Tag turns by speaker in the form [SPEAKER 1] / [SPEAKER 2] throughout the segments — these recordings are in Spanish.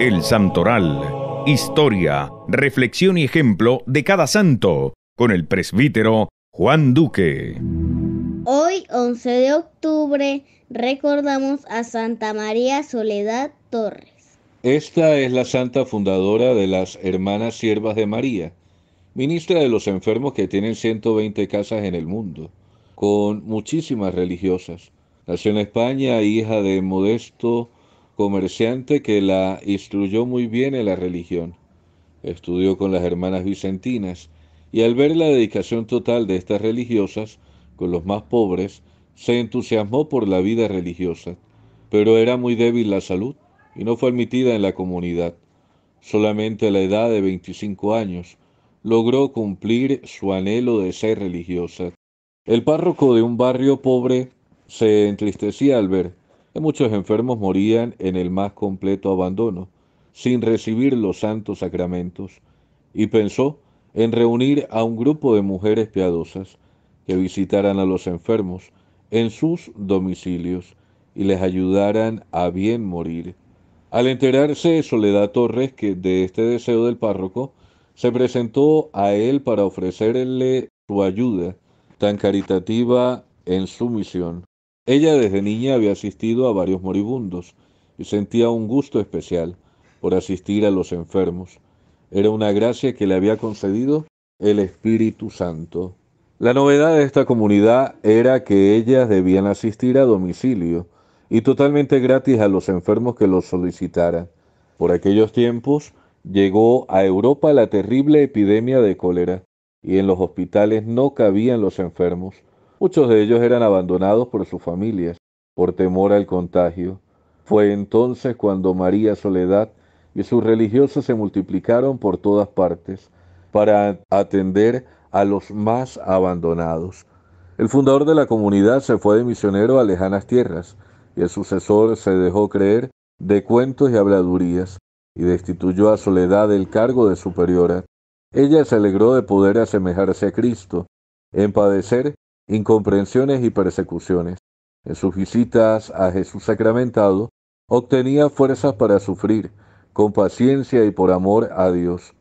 [SPEAKER 1] El Santoral. Historia, reflexión y ejemplo de cada santo. Con el presbítero Juan Duque. Hoy, 11 de octubre, recordamos a Santa María Soledad Torres. Esta es la santa fundadora de las Hermanas Siervas de María, ministra de los enfermos que tienen 120 casas en el mundo, con muchísimas religiosas. Nació en España, hija de modesto comerciante que la instruyó muy bien en la religión. Estudió con las hermanas vicentinas y al ver la dedicación total de estas religiosas con los más pobres, se entusiasmó por la vida religiosa, pero era muy débil la salud y no fue admitida en la comunidad. Solamente a la edad de 25 años logró cumplir su anhelo de ser religiosa. El párroco de un barrio pobre se entristecía al ver que muchos enfermos morían en el más completo abandono, sin recibir los santos sacramentos, y pensó en reunir a un grupo de mujeres piadosas que visitaran a los enfermos en sus domicilios y les ayudaran a bien morir. Al enterarse Soledad Torres que de este deseo del párroco, se presentó a él para ofrecerle su ayuda tan caritativa en su misión. Ella desde niña había asistido a varios moribundos y sentía un gusto especial por asistir a los enfermos. Era una gracia que le había concedido el Espíritu Santo. La novedad de esta comunidad era que ellas debían asistir a domicilio y totalmente gratis a los enfermos que los solicitaran. Por aquellos tiempos llegó a Europa la terrible epidemia de cólera y en los hospitales no cabían los enfermos. Muchos de ellos eran abandonados por sus familias por temor al contagio. Fue entonces cuando María Soledad y sus religiosos se multiplicaron por todas partes para atender a los más abandonados. El fundador de la comunidad se fue de misionero a lejanas tierras y el sucesor se dejó creer de cuentos y habladurías y destituyó a Soledad el cargo de superiora. Ella se alegró de poder asemejarse a Cristo, en padecer incomprensiones y persecuciones. En sus visitas a Jesús sacramentado, obtenía fuerzas para sufrir, con paciencia y por amor a Dios.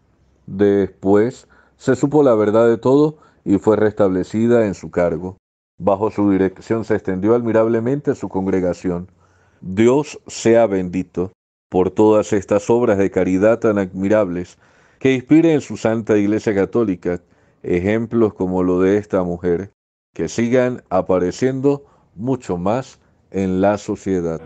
[SPEAKER 1] Después se supo la verdad de todo y fue restablecida en su cargo. Bajo su dirección se extendió admirablemente su congregación. Dios sea bendito por todas estas obras de caridad tan admirables que inspire en su Santa Iglesia Católica ejemplos como lo de esta mujer que sigan apareciendo mucho más en la sociedad.